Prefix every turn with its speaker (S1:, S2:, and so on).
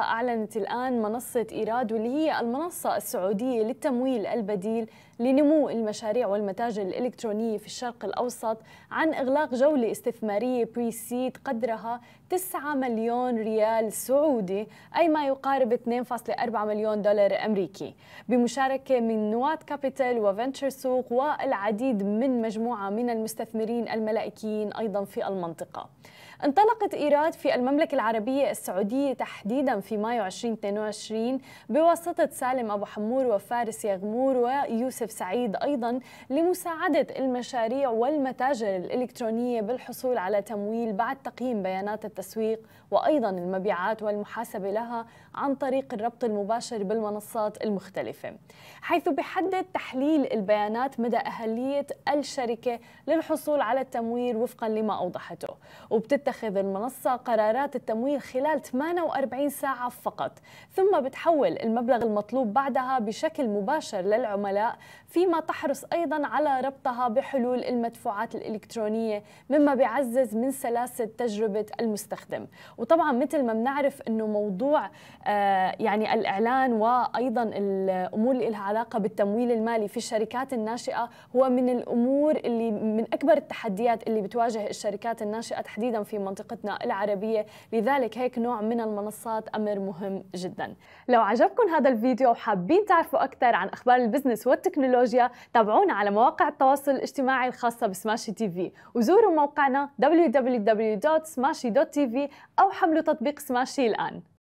S1: أعلنت الآن منصة إيراد واللي هي المنصة السعودية للتمويل البديل لنمو المشاريع والمتاجر الإلكترونية في الشرق الأوسط عن إغلاق جولة استثمارية سيد قدرها 9 مليون ريال سعودي أي ما يقارب 2.4 مليون دولار أمريكي بمشاركة من نوات كابيتال وفنتشر سوق والعديد من مجموعة من المستثمرين الملائكيين أيضا في المنطقة انطلقت إيراد في المملكة العربية السعودية تحديدا في مايو 2022 بواسطة سالم أبو حمور وفارس يغمور ويوسف سعيد أيضا لمساعدة المشاريع والمتاجر الإلكترونية بالحصول على تمويل بعد تقييم بيانات التسويق وأيضا المبيعات والمحاسبة لها عن طريق الربط المباشر بالمنصات المختلفة حيث بحدد تحليل البيانات مدى أهلية الشركة للحصول على التمويل وفقا لما أوضحته وبتت بتتخذ المنصة قرارات التمويل خلال 48 ساعة فقط ثم بتحول المبلغ المطلوب بعدها بشكل مباشر للعملاء فيما تحرص أيضا على ربطها بحلول المدفوعات الإلكترونية مما بيعزز من سلاسة تجربة المستخدم وطبعا مثل ما بنعرف أنه موضوع آه يعني الإعلان وأيضا الأمور اللي لها علاقة بالتمويل المالي في الشركات الناشئة هو من الأمور اللي من أكبر التحديات اللي بتواجه الشركات الناشئة تحديدا في في منطقتنا العربية لذلك هيك نوع من المنصات أمر مهم جدا لو عجبكم هذا الفيديو وحابين تعرفوا أكثر عن أخبار البزنس والتكنولوجيا تابعونا على مواقع التواصل الاجتماعي الخاصة بسماشي تي في وزوروا موقعنا www.smashy.tv أو حملوا تطبيق سماشي الآن